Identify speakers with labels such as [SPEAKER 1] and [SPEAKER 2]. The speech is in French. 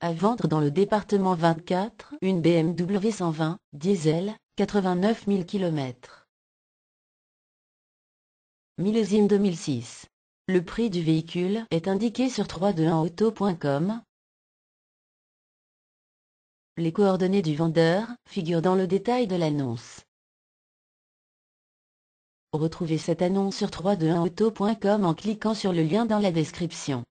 [SPEAKER 1] À vendre dans le département 24, une BMW 120, diesel, 89 000 km. Millésime 2006. Le prix du véhicule est indiqué sur 321auto.com.
[SPEAKER 2] Les coordonnées du vendeur figurent dans le détail de l'annonce. Retrouvez cette annonce sur 321auto.com en cliquant sur le lien dans la description.